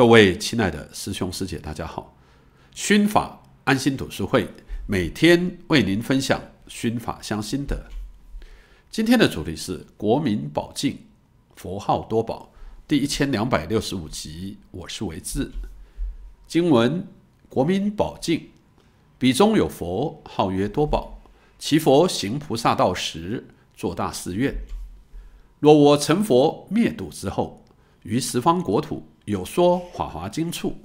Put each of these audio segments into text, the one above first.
各位亲爱的师兄师姐，大家好！熏法安心读书会每天为您分享熏法香心得。今天的主题是《国民宝镜佛号多宝》第一千两百六十五集。我是维志。经文：国民宝镜，彼中有佛，号曰多宝。其佛行菩萨道时，作大誓愿：若我成佛灭度之后，于十方国土。有说法华经处，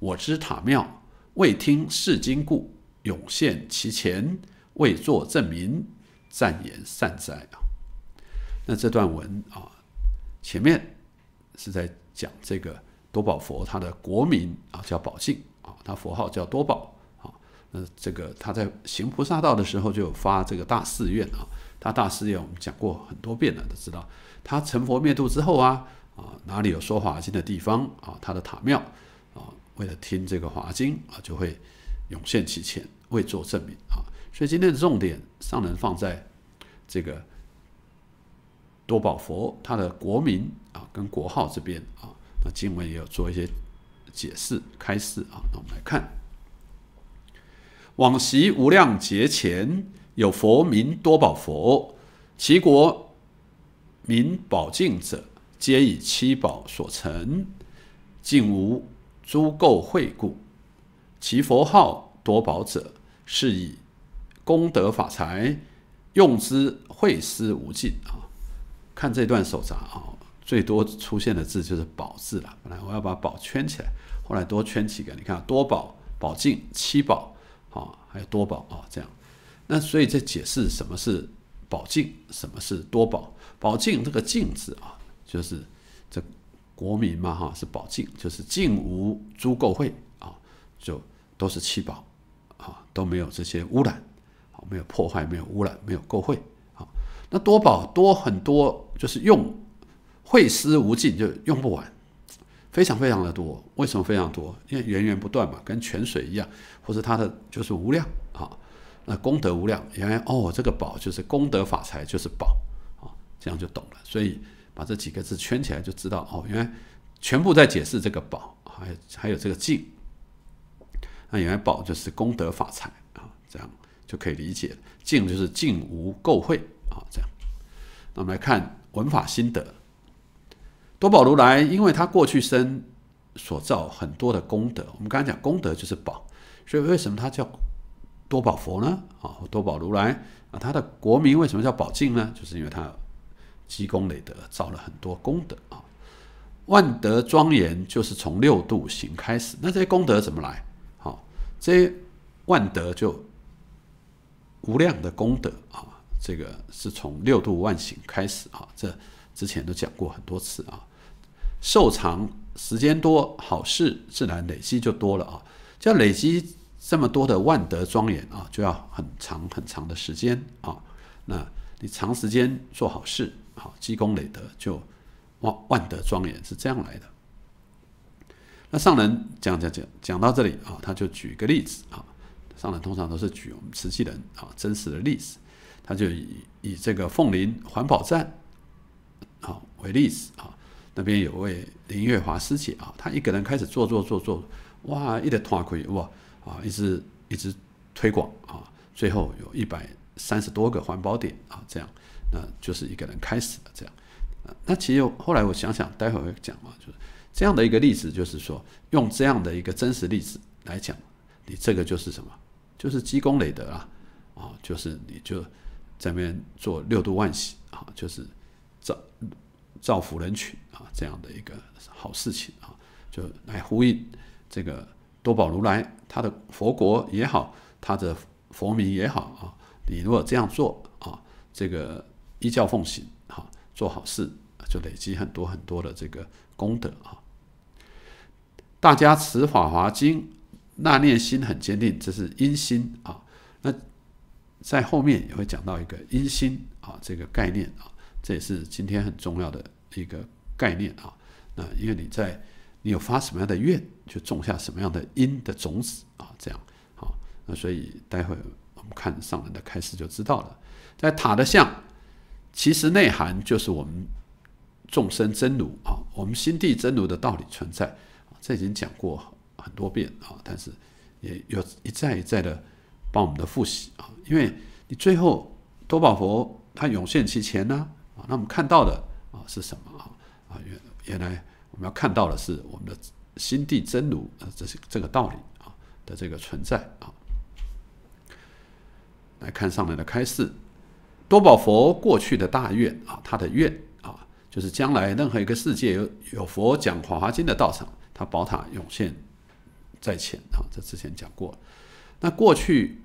我知塔庙，未听是经故，永现其前，未作证明，暂言善哉啊！那这段文啊，前面是在讲这个多宝佛他的国名啊，叫宝镜啊，他佛号叫多宝啊。那这个他在行菩萨道的时候就发这个大寺院啊，他大寺院我们讲过很多遍了，都知道他成佛灭度之后啊。啊，哪里有说华经的地方啊？他的塔庙啊，为了听这个华经啊，就会涌现其前，为作证明啊。所以今天的重点尚能放在这个多宝佛他的国名啊，跟国号这边啊。那经文也有做一些解释开示啊。那我们来看，往昔无量劫前，有佛名多宝佛，其国名宝镜者。皆以七宝所成，净无诸垢秽故。其佛号多宝者，是以功德法财用之会施无尽啊。看这段手札啊，最多出现的字就是“宝”字了。本来我要把“宝”圈起来，后来多圈几个。你看“多宝”“宝镜、七宝”啊，还有“多宝”啊，这样。那所以这解释什么是“宝镜，什么是“多宝”？“宝镜这个“镜字啊。就是这国民嘛哈是宝境，就是境无诸垢秽啊，就都是七宝啊，都没有这些污染，没有破坏，没有污染，没有垢秽啊。那多宝多很多，就是用会施无尽，就用不完，非常非常的多。为什么非常多？因为源源不断嘛，跟泉水一样，或者它的就是无量啊。那功德无量，原来哦，这个宝就是功德法财就是宝啊，这样就懂了。所以。把这几个字圈起来就知道哦，原来全部在解释这个“宝”，还还有这个“净”。那原来“宝”就是功德法财啊，这样就可以理解。“净”就是净无垢秽啊，这样。那我们来看文法心得：多宝如来，因为他过去生所造很多的功德，我们刚才讲功德就是宝，所以为什么他叫多宝佛呢？啊，多宝如来啊，他的国名为什么叫宝净呢？就是因为他。积功累德，造了很多功德啊！万德庄严就是从六度行开始。那这些功德怎么来？好，这万德就无量的功德啊！这个是从六度万行开始啊。这之前都讲过很多次啊。寿长时间多，好事自然累积就多了啊。要累积这么多的万德庄严啊，就要很长很长的时间啊。那你长时间做好事。好，积功累德就万万德庄严是这样来的。那上人讲讲讲讲到这里啊，他就举个例子啊。上人通常都是举我们慈济人啊真实的例子，他就以以这个凤林环保站啊为例子啊。那边有位林月华师姐啊，她一个人开始做做做做，哇，一直摊亏哇啊，一直一直推广啊，最后有一百三十多个环保点啊，这样。那就是一个人开始了这样，啊，那其实后来我想想，待会儿讲嘛，就是这样的一个例子，就是说用这样的一个真实例子来讲，你这个就是什么，就是积功累德啊，啊，就是你就在那边做六度万喜啊，就是造造福人群啊，这样的一个好事情啊，就来呼应这个多宝如来他的佛国也好，他的佛名也好啊，你如果这样做啊，这个。依教奉行，啊，做好事就累积很多很多的这个功德啊！大家持《法华经》，那念心很坚定，这是因心啊。那在后面也会讲到一个因心啊这个概念啊，这也是今天很重要的一个概念啊。那因为你在你有发什么样的愿，就种下什么样的因的种子啊。这样好，那所以待会我们看上人的开始就知道了，在塔的像。其实内涵就是我们众生真如啊，我们心地真如的道理存在这已经讲过很多遍啊，但是也有一再一再的帮我们的复习啊，因为你最后多宝佛他涌现其前呢啊，那我们看到的啊是什么啊啊原原来我们要看到的是我们的心地真如啊，这是这个道理啊的这个存在啊，来看上来的开示。多宝佛过去的大愿啊，他的愿啊，就是将来任何一个世界有有佛讲华经的道场，他宝塔涌现在前啊。这之前讲过那过去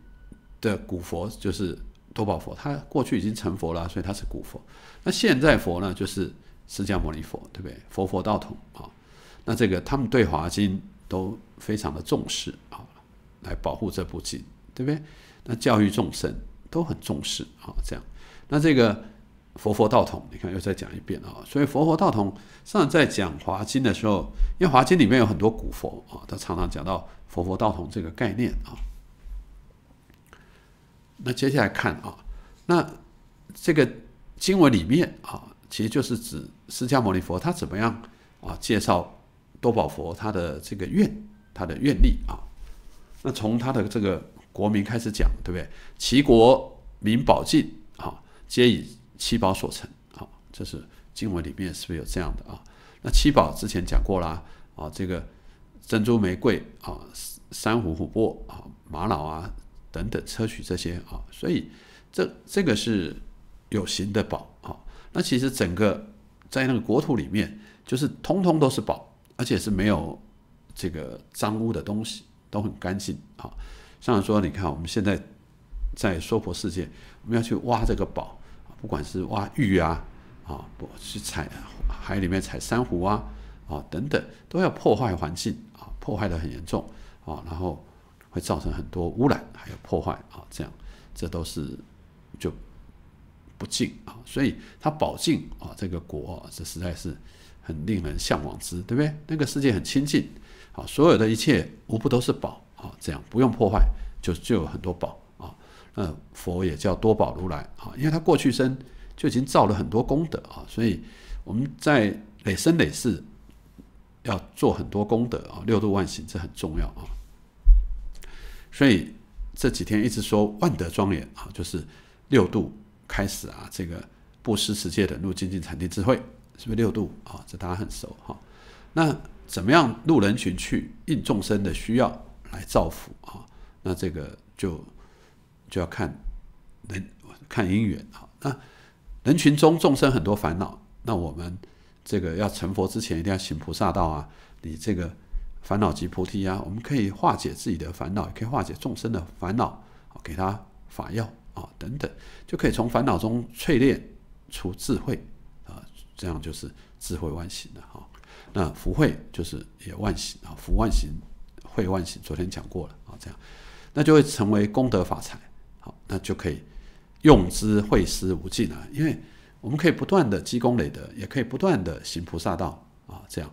的古佛就是多宝佛，他过去已经成佛了，所以他是古佛。那现在佛呢，就是释迦牟尼佛，对不对？佛佛道统啊。那这个他们对华经都非常的重视啊，来保护这部经，对不对？那教育众生都很重视啊，这样。那这个佛佛道统，你看又再讲一遍啊。所以佛佛道统上在讲华经的时候，因为华经里面有很多古佛啊，他常常讲到佛佛道统这个概念啊。那接下来看啊，那这个经文里面啊，其实就是指释迦牟尼佛他怎么样啊介绍多宝佛他的这个愿他的愿力啊。那从他的这个国名开始讲，对不对？齐国民宝晋。皆以七宝所成，好，这是经文里面是不是有这样的啊？那七宝之前讲过啦，啊，这个珍珠、玫瑰啊、珊瑚、琥珀啊、玛瑙啊等等，砗磲这些啊，所以这这个是有形的宝啊。那其实整个在那个国土里面，就是通通都是宝，而且是没有这个脏污的东西，都很干净啊。像说你看，我们现在在娑婆世界，我们要去挖这个宝。不管是挖玉啊，啊，不去采海里面采珊瑚啊，啊，等等，都要破坏环境啊，破坏的很严重啊，然后会造成很多污染还有破坏啊，这样，这都是就不敬啊，所以它保敬啊，这个国这实在是很令人向往之，对不对？那个世界很清净啊，所有的一切无不都是宝啊，这样不用破坏，就就有很多宝。嗯，佛也叫多宝如来啊，因为他过去生就已经造了很多功德啊，所以我们在累生累世要做很多功德啊，六度万行这很重要啊。所以这几天一直说万德庄严啊，就是六度开始啊，这个布施、持戒、忍辱、精进、禅定、智慧，是不是六度啊？这大家很熟哈。那怎么样入人群去应众生的需要来造福啊？那这个就。就要看人看因缘啊。那人群中众生很多烦恼，那我们这个要成佛之前一定要行菩萨道啊。你这个烦恼即菩提啊，我们可以化解自己的烦恼，也可以化解众生的烦恼，给他法药啊等等，就可以从烦恼中淬炼出智慧啊。这样就是智慧万行的哈。那福慧就是也万行啊，福万行，慧万行，昨天讲过了啊。这样，那就会成为功德法财。那就可以用之会施无尽啊，因为我们可以不断的积功累德，也可以不断的行菩萨道啊，这样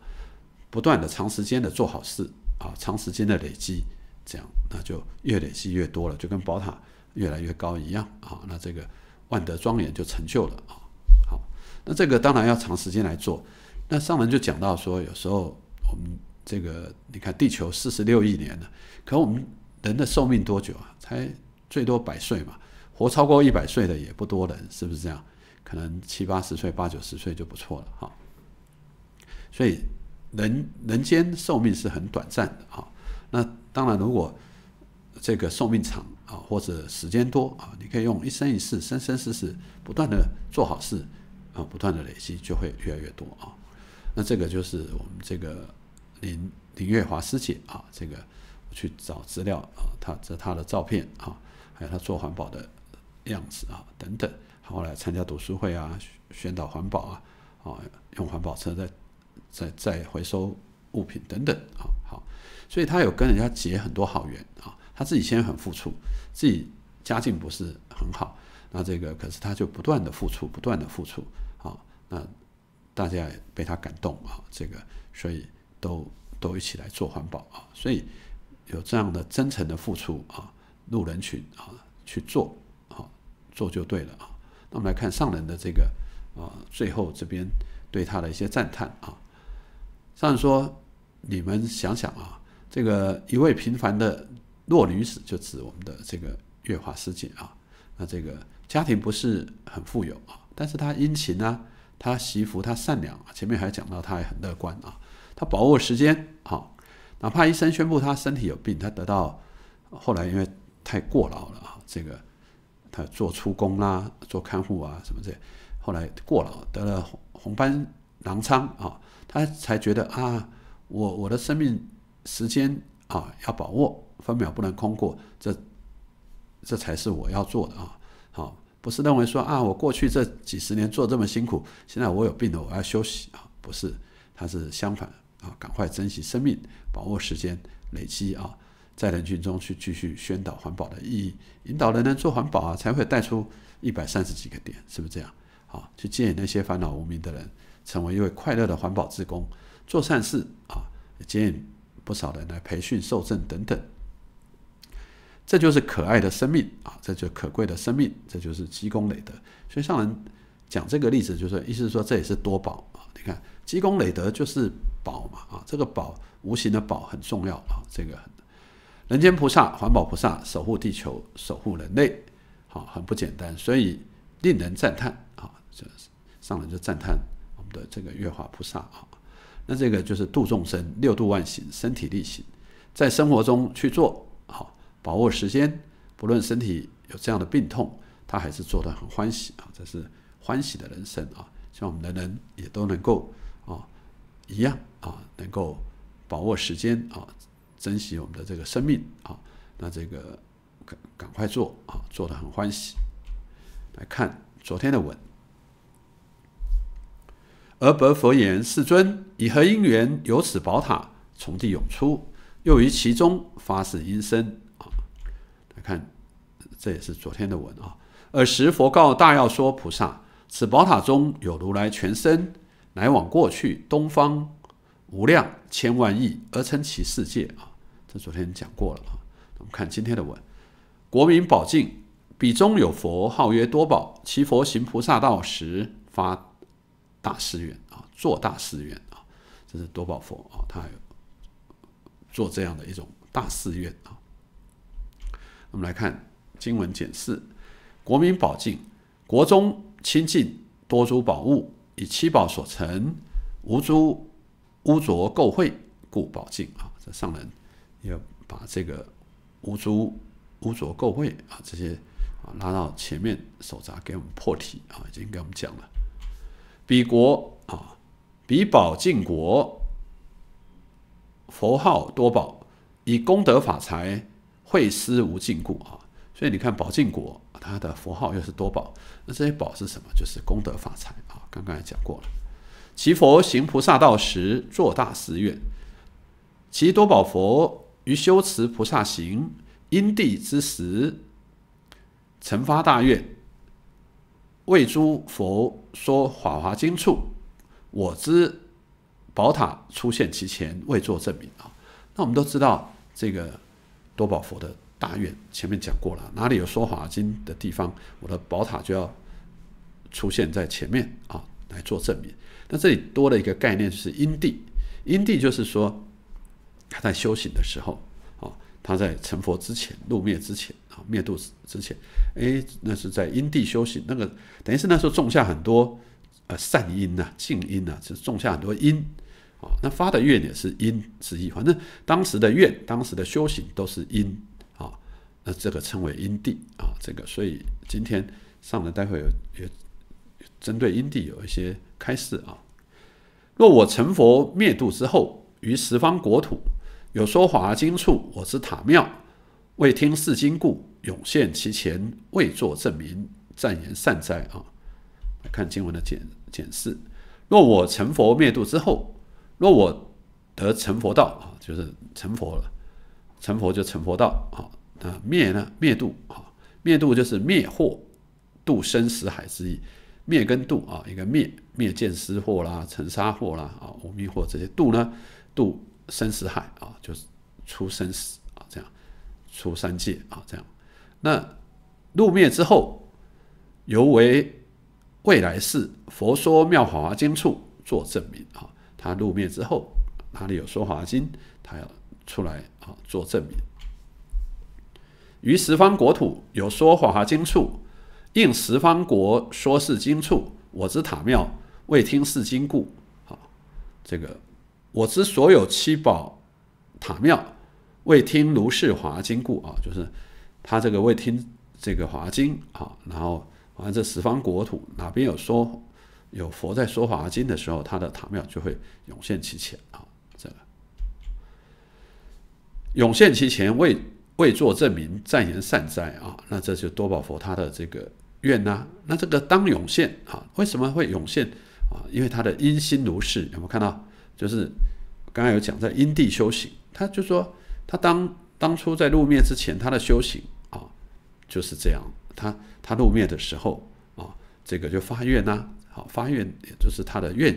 不断的长时间的做好事啊，长时间的累积，这样那就越累积越多了，就跟宝塔越来越高一样啊。那这个万德庄严就成就了啊。好，那这个当然要长时间来做。那上文就讲到说，有时候我们这个你看地球四十六亿年了，可我们人的寿命多久啊？才最多百岁嘛，活超过一百岁的也不多人，是不是这样？可能七八十岁、八九十岁就不错了哈。所以人人间寿命是很短暂的哈。那当然，如果这个寿命长啊，或者时间多啊，你可以用一生一世、生生世世不断的做好事啊，不断的累积，就会越来越多啊。那这个就是我们这个林林月华师姐啊，这个我去找资料啊，她这她的照片啊。还有他做环保的样子啊，等等，后来参加读书会啊，宣导环保啊，啊，用环保车在在在回收物品等等啊，好，所以他有跟人家结很多好缘啊，他自己先很付出，自己家境不是很好，那这个可是他就不断的付出，不断的付出啊，那大家也被他感动啊，这个所以都都一起来做环保啊，所以有这样的真诚的付出啊。入人群啊，去做啊，做就对了啊。那我们来看上人的这个啊，最后这边对他的一些赞叹啊。上人说：“你们想想啊，这个一位平凡的弱女子，就指我们的这个月华师姐啊。那这个家庭不是很富有啊，但是她殷勤啊，她媳妇她善良。前面还讲到她也很乐观啊，她把握时间啊，哪怕医生宣布她身体有病，她得到后来因为。”太过劳了啊！这个他做出工啦，做看护啊什么这，后来过劳得了红红斑狼疮啊，他才觉得啊，我我的生命时间啊要把握，分秒不能空过，这这才是我要做的啊！好，不是认为说啊，我过去这几十年做这么辛苦，现在我有病了，我要休息啊！不是，他是相反啊，赶快珍惜生命，把握时间，累积啊。在人群中去继续宣导环保的意义，引导人呢做环保啊，才会带出一百三十几个点，是不是这样？好，去接引那些烦恼无明的人，成为一位快乐的环保职工，做善事啊，接引不少人来培训受赠等等。这就是可爱的生命啊，这就可贵的生命，这就是积功累德。所以上人讲这个例子，就是意思是说这也是多宝啊。你看积功累德就是宝嘛啊，这个宝无形的宝很重要啊，这个。人间菩萨，环保菩萨，守护地球，守护人类，好，很不简单，所以令人赞叹啊！这上来就赞叹我们的这个月华菩萨啊。那这个就是度众生，六度万行，身体力行，在生活中去做好，把握时间。不论身体有这样的病痛，他还是做得很欢喜啊！这是欢喜的人生啊！希望我们的人也都能够啊，一样啊，能够把握时间啊。珍惜我们的这个生命啊！那这个赶赶快做啊，做的很欢喜。来看昨天的文。而时佛言：“世尊，以何因缘有此宝塔从地涌出？又于其中发誓音声啊！”来看，这也是昨天的文啊。尔时佛告大要说菩萨：“此宝塔中有如来全身，来往过去东方无量千万亿，而称其世界啊！”昨天讲过了啊，我们看今天的文。国民宝净，彼中有佛，号曰多宝。其佛行菩萨道时，发大誓愿啊，做大誓愿啊，这是多宝佛啊，他做这样的一种大誓愿啊。我们来看经文简释：国民宝净，国中清净，多诸宝物，以七宝所成，无诸污浊垢秽，故宝净啊。这上人。要把这个无足无着垢秽啊，这些啊拉到前面手札给我们破题啊，已经给我们讲了。比国啊，比宝净国佛号多宝，以功德法财会施无尽故啊。所以你看宝净国，它的佛号又是多宝，那这些宝是什么？就是功德法财啊。刚刚也讲过了，其佛行菩萨道时，做大思愿，其多宝佛。于修持菩萨行因地之时，成发大愿，为诸佛说法华经处，我知宝塔出现其前，未作证明啊。那我们都知道，这个多宝佛的大愿前面讲过了，哪里有说法经的地方，我的宝塔就要出现在前面啊，来做证明。那这里多了一个概念是因地，因地就是说。他在修行的时候，啊，他在成佛之前、入灭之前啊、灭度之前，哎，那是在因地修行，那个等于是那时候种下很多呃善因呐、净因呐，是种下很多因，啊，那发的愿也是因之一，反正当时的愿、当时的修行都是因，啊，那这个称为因地，啊，这个所以今天上了，待会有有针对因地有一些开示啊。若我成佛灭度之后，于十方国土。有说华经处，我知塔庙，未听世经故，永现其前，未作证明，赞言善哉啊！看经文的简简释：若我成佛灭度之后，若我得成佛道啊，就是成佛了。成佛就成佛道啊那灭呢？灭度啊！灭度就是灭惑、度生死海之意。灭跟度啊，一个灭灭见思惑啦、尘沙惑啦啊、无明惑这些度呢度。生死海啊，就是出生死啊，这样出三界啊，这样。那入灭之后，犹为未来世佛说妙华经处做证明啊。他入灭之后，哪里有说华经，他要出来啊做证明。于十方国土有说华经处，应十方国说是经处。我知塔庙未听是经故，啊，这个。我之所有七宝塔庙，未听如是华经故啊，就是他这个未听这个华经啊，然后反这十方国土哪边有说有佛在说法经的时候，他的塔庙就会涌现其前啊，这个涌现其前未未作证明，暂言善哉啊，那这就多宝佛他的这个愿呐，那这个当涌现啊，为什么会涌现啊？因为他的因心如是，有没有看到？就是，刚刚有讲在因地修行，他就说他当当初在入灭之前，他的修行啊就是这样。他他入灭的时候啊，这个就发愿呐，好发愿，也就是他的愿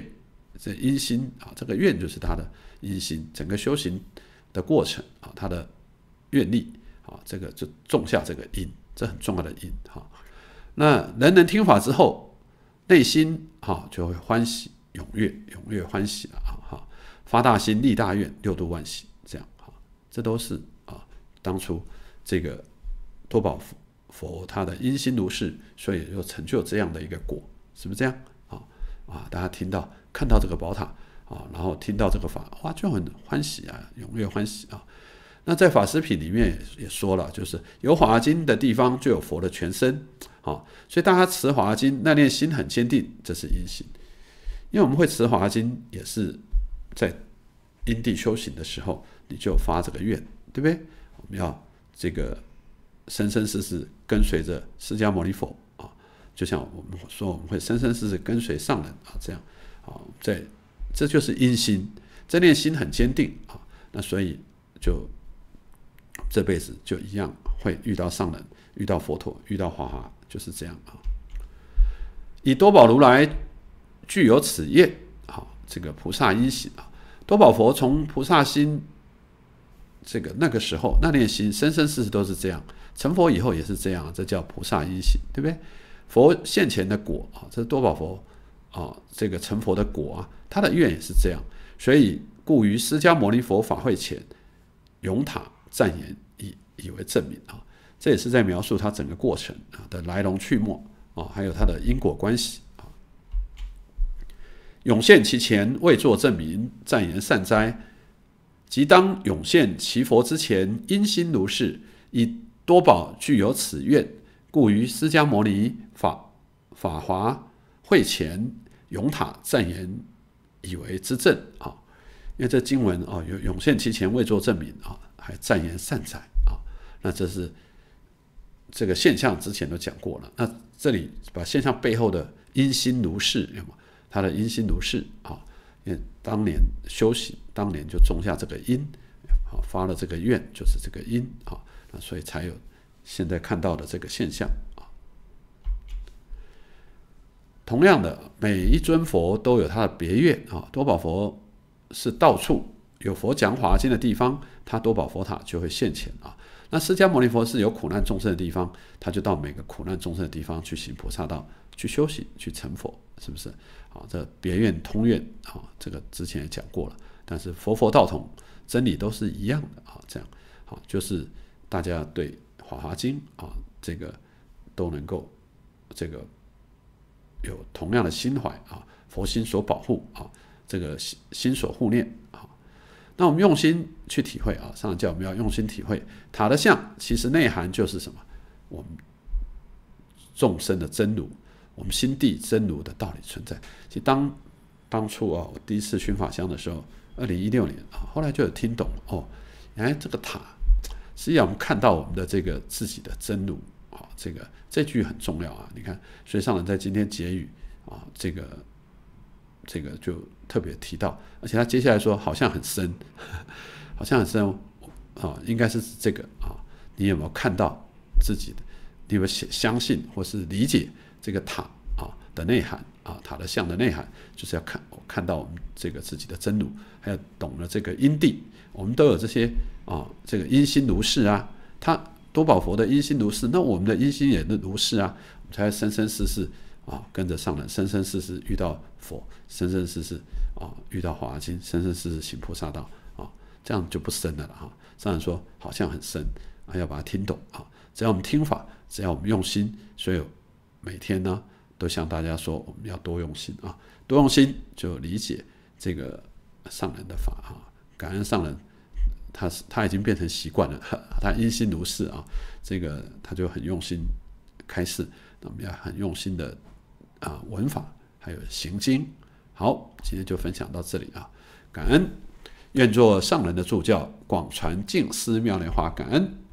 这因心啊，这个愿就是他的因心，整个修行的过程啊，他的愿力啊，这个就种下这个因，这很重要的因哈。那人人听法之后，内心哈就会欢喜。踊跃踊跃欢喜啊哈，发大心立大愿六度万喜这样哈，这都是啊当初这个多宝佛佛他的因心如是，所以就成就这样的一个果，是不是这样啊？啊，大家听到看到这个宝塔啊，然后听到这个法，就很欢喜啊，踊跃欢喜啊。那在法师品里面也也说了，就是有华经的地方就有佛的全身啊，所以大家持华经，那念心很坚定，这是因心。因为我们会持华经，也是在因地修行的时候，你就发这个愿，对不对？我们要这个生生世世跟随着释迦牟尼佛啊，就像我们说我们会生生世世跟随上人啊，这样啊，在这就是因心，这念心很坚定啊，那所以就这辈子就一样会遇到上人，遇到佛陀，遇到华华，就是这样啊。以多宝如来。具有此业，好，这个菩萨依行啊，多宝佛从菩萨心，这个那个时候那念心，生生世世都是这样，成佛以后也是这样，这叫菩萨依行，对不对？佛现前的果啊，这是多宝佛啊，这个成佛的果啊，他的愿也是这样，所以故于释迦牟尼佛法会前，永塔赞言以以为证明啊，这也是在描述他整个过程啊的来龙去脉啊，还有他的因果关系。涌现其前未作证明，赞言善哉。即当涌现其佛之前，因心如是，以多宝具有此愿，故于释迦牟尼法法华会前，永塔赞言以为之证啊。因为这经文啊，有涌现其前未作证明啊，还赞言善哉啊。那这是这个现象之前都讲过了。那这里把现象背后的因心如是有吗？他的因心如是啊，为当年修行，当年就种下这个因，啊发了这个愿，就是这个因啊，那所以才有现在看到的这个现象啊。同样的，每一尊佛都有他的别愿啊。多宝佛是到处有佛讲法经的地方，他多宝佛塔就会现前啊。那释迦牟尼佛是有苦难众生的地方，他就到每个苦难众生的地方去行菩萨道。去休息，去成佛，是不是？好，这别院通院，啊，这个之前也讲过了。但是佛佛道同，真理都是一样的啊。这样，好，就是大家对《法华经》啊，这个都能够这个有同样的心怀啊，佛心所保护啊，这个心心所护念啊。那我们用心去体会啊，上教我们要用心体会塔的像，其实内涵就是什么？我们众生的真如。我们心地真如的道理存在。其实当当初啊，我第一次寻法香的时候，二零一六年啊，后来就有听懂了哦。哎，这个塔，实际上我们看到我们的这个自己的真如啊，这个这句很重要啊。你看，所以上人在今天结语啊，这个这个就特别提到，而且他接下来说好像很深，好像很深哦。啊，应该是指这个啊，你有没有看到自己的？你有没有写相信或是理解？这个塔啊的内涵啊，塔的像的内涵，就是要看看到我们这个自己的真如，还要懂得这个因地。我们都有这些啊，这个因心如是啊，他多宝佛的因心如是，那我们的因心也是如是啊。我们才生生世世啊，跟着上人生生世世遇到佛，生生世世啊遇到华经，生生世世行菩萨道啊，这样就不深的了啊。上人说好像很深啊，要把它听懂啊。只要我们听法，只要我们用心，所以。每天呢，都向大家说，我们要多用心啊，多用心就理解这个上人的法啊，感恩上人，他是他已经变成习惯了，他一心如是啊，这个他就很用心开示，那我们要很用心的啊，闻法还有行经。好，今天就分享到这里啊，感恩，愿做上人的助教，广传净思妙莲华，感恩。